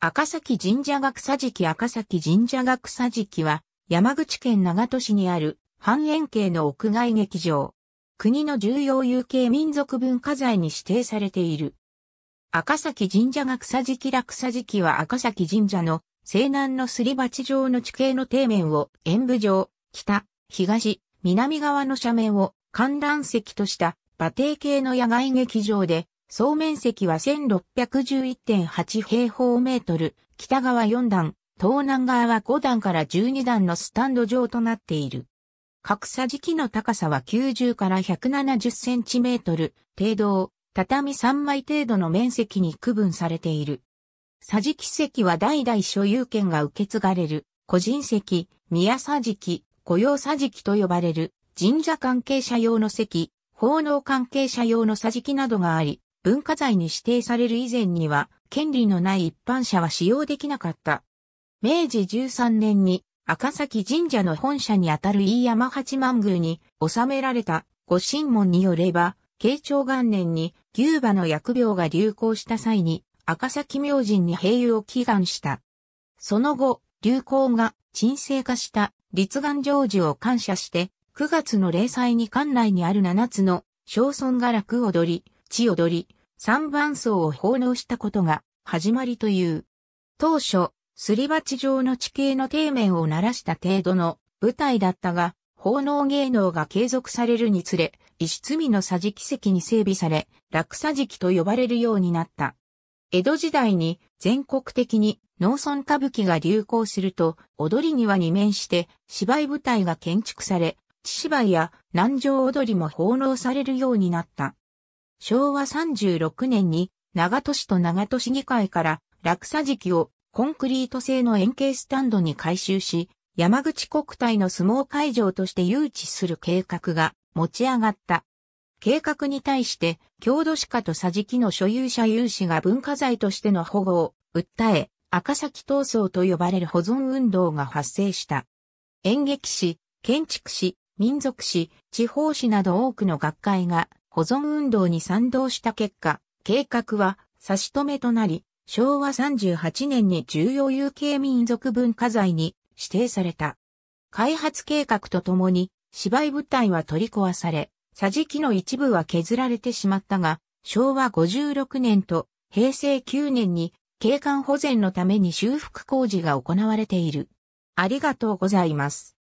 赤崎神社が草敷赤崎神社が草敷は、山口県長門市にある、半円形の屋外劇場。国の重要有形民族文化財に指定されている。赤崎神社が草敷落草敷は赤崎神社の西南のすり鉢状の地形の底面を演舞場、北、東、南側の斜面を観覧席とした馬蹄形の野外劇場で総面積は1611.8平方メートル、北側4段、東南側は5段から12段のスタンド状となっている。格差時期の高さは90から170センチメートル、程度を畳3枚程度の面積に区分されている。桟敷席は代々所有権が受け継がれる、個人席、宮桟敷、雇用桟敷と呼ばれる、神社関係者用の席、奉納関係者用の桟敷などがあり、文化財に指定される以前には、権利のない一般者は使用できなかった。明治13年に赤崎神社の本社にあたる飯山八幡宮に収められた御神門によれば、慶長元年に牛馬の薬病が流行した際に赤崎明神に併用を祈願した。その後、流行が沈静化した立願成就を感謝して、9月の例祭に館内にある7つの小村が楽踊り、地踊り、三番層を奉納したことが始まりという。当初、すり鉢状の地形の底面を鳴らした程度の舞台だったが、奉納芸能が継続されるにつれ、石積みの桟敷席に整備され、落桟敷と呼ばれるようになった。江戸時代に全国的に農村歌舞伎が流行すると、踊りには二面して芝居舞台が建築され、芝居や南城踊りも奉納されるようになった。昭和36年に長戸市と長戸市議会から落差敷をコンクリート製の円形スタンドに改修し、山口国体の相撲会場として誘致する計画が持ち上がった。計画に対して、郷土史家と桟敷の所有者有志が文化財としての保護を訴え、赤崎闘争と呼ばれる保存運動が発生した。演劇史、建築史、民族史、地方史など多くの学会が保存運動に賛同した結果、計画は差し止めとなり、昭和38年に重要有形民族文化財に指定された。開発計画とともに、芝居物体は取り壊され、桟敷の一部は削られてしまったが、昭和56年と平成9年に景観保全のために修復工事が行われている。ありがとうございます。